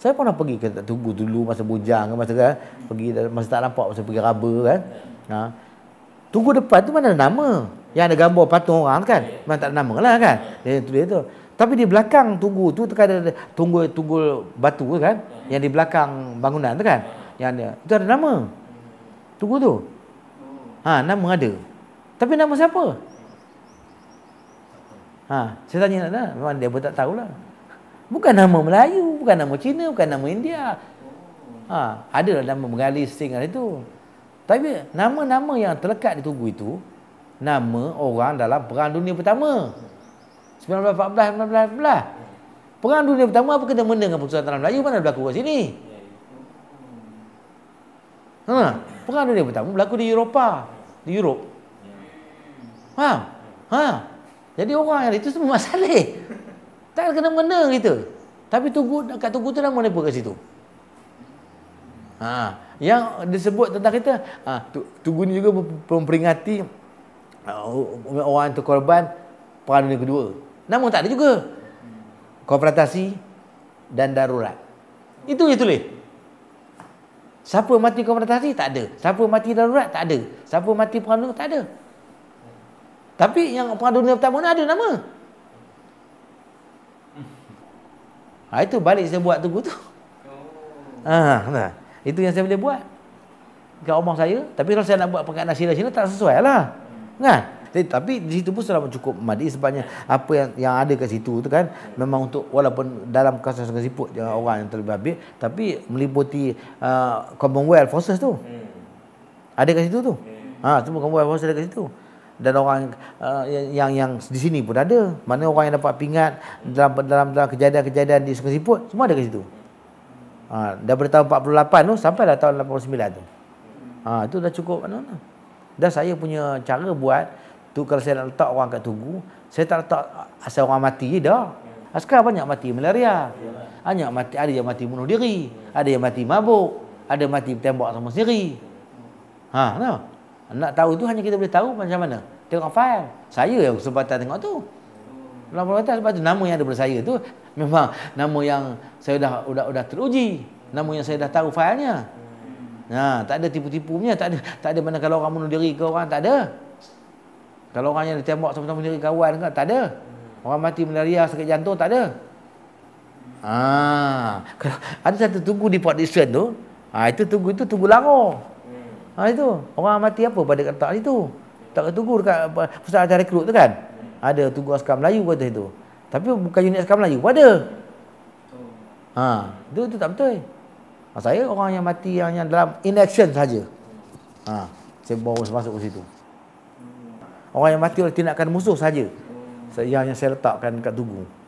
saya pernah pergi ke tubuh dulu masa bujang masa kan pergi masa tak nampak masa pergi raba kan ha tugu depan tu mana ada nama yang ada gambar patung orang kan memang tak ada nama lah kan dia tulis tu tapi di belakang tunggu tu tak kan ada tunggu tunggu batu kan yang di belakang bangunan tu kan yang ada itu ada nama tunggu tu ha nama ada tapi nama siapa Ha, saya tanya nak memang dia pun tak tahulah. Bukan nama Melayu, bukan nama Cina, bukan nama India. Ha, adalah nama Bengali, Sing ada itu. Tapi nama-nama yang terlekat di tubuh itu, nama orang dalam Perang Dunia Pertama. 1914, 1914. Perang Dunia Pertama apa kena mena dengan Persatuan Tanah Melayu? Mana berlaku kat sini? Ha, Perang Dunia Pertama berlaku di Eropah. Di Europe. Faham? Ha. Jadi orang yang itu semua masalah. Tak kena mengena kita. Tapi tugu dekat tugu tu nama apa kat situ? Ha, yang disebut tentang kita, ha, tugu ni juga memperingati uh, orang tu korban perang dunia kedua. Nama tak ada juga. Konfrontasi dan darurat. Itu je tulis. Siapa mati konfrontasi tak ada. Siapa mati darurat tak ada. Siapa mati perang dunia tak ada. Tapi yang perang dunia pertama ni ada nama. Ha, itu balik saya buat tunggu tu. Oh. Ha, nah. Itu yang saya boleh buat. Dekat rumah saya. Tapi kalau saya nak buat pengkat nasirah sini tak sesuai lah. Kan? Hmm. Jadi, tapi di situ pun sudah cukup madi sebabnya apa yang yang ada kat situ tu kan memang untuk walaupun dalam kasus sungai siput jangan orang yang terlibat habis tapi meliputi uh, commonwealth forces tu hmm. ada kat situ tu hmm. ha semua commonwealth forces ada kat situ dan orang uh, yang yang di sini pun ada. Mana orang yang dapat pingat dalam dalam dalam kejadian-kejadian di Sungai Siput semua ada kat situ. Ha, daripada tahun 48 tu sampai dah tahun 89 tu. Ha, itu dah cukup mana -mana. Dan saya punya cara buat tu kalau saya nak letak orang kat tugu, saya tak letak asal orang mati je dah. Sekarang banyak mati malaria. Hanya mati ada yang mati bunuh diri, ada yang mati mabuk, ada yang mati tembak sama sendiri. Ha, kenapa? No? Nak tahu tu hanya kita boleh tahu macam mana. Tengok file. Saya yang kesempatan tengok tu. Lama kata sebab tu nama yang ada pada saya tu memang nama yang saya dah sudah sudah teruji. Nama yang saya dah tahu filenya. Nah, ha, tak ada tipu-tipu punya, tak ada tak ada mana kalau orang bunuh diri ke orang tak ada. Kalau orang yang ditembak sama-sama bunuh diri kawan ke tak ada. Orang mati malaria sakit jantung tak ada. Ah, ha, ada satu tunggu di Port Dickson tu. Ah, ha, itu tunggu itu tunggu lama. Ha itu. Orang mati apa pada kat tak itu? Tak ada tugu dekat pusat acara rekrut tu kan? Ada tugu askar Melayu pada itu. Tapi bukan unit askar Melayu. Pada. Ha, itu, itu tak betul. Eh. Saya orang yang mati yang, yang dalam in action saja. Ha, saya baru masuk ke situ. Orang yang mati oleh tindakan musuh saja. Saya yang saya letakkan kat tugu.